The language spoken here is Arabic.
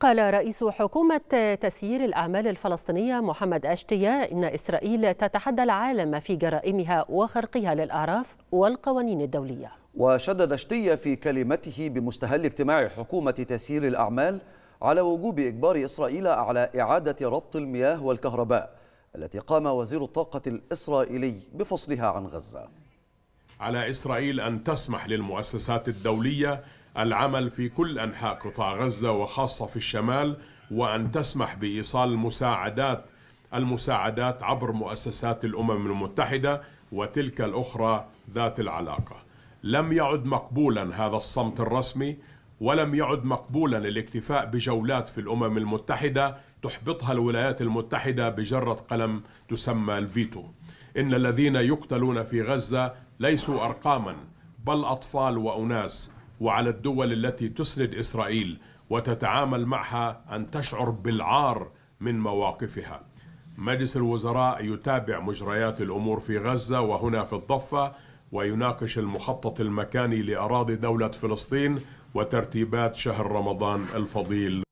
قال رئيس حكومة تسيير الأعمال الفلسطينية محمد أشتيا إن إسرائيل تتحدى العالم في جرائمها وخرقها للأعراف والقوانين الدولية وشدد أشتيا في كلمته بمستهل اجتماع حكومة تسيير الأعمال على وجوب إجبار إسرائيل على إعادة ربط المياه والكهرباء التي قام وزير الطاقة الإسرائيلي بفصلها عن غزة على إسرائيل أن تسمح للمؤسسات الدولية العمل في كل أنحاء قطاع غزة وخاصة في الشمال وأن تسمح بإيصال المساعدات المساعدات عبر مؤسسات الأمم المتحدة وتلك الأخرى ذات العلاقة لم يعد مقبولا هذا الصمت الرسمي ولم يعد مقبولا الاكتفاء بجولات في الأمم المتحدة تحبطها الولايات المتحدة بجرة قلم تسمى الفيتو إن الذين يقتلون في غزة ليسوا أرقاما بل أطفال وأناس وعلى الدول التي تسند إسرائيل وتتعامل معها أن تشعر بالعار من مواقفها مجلس الوزراء يتابع مجريات الأمور في غزة وهنا في الضفة ويناقش المخطط المكاني لأراضي دولة فلسطين وترتيبات شهر رمضان الفضيل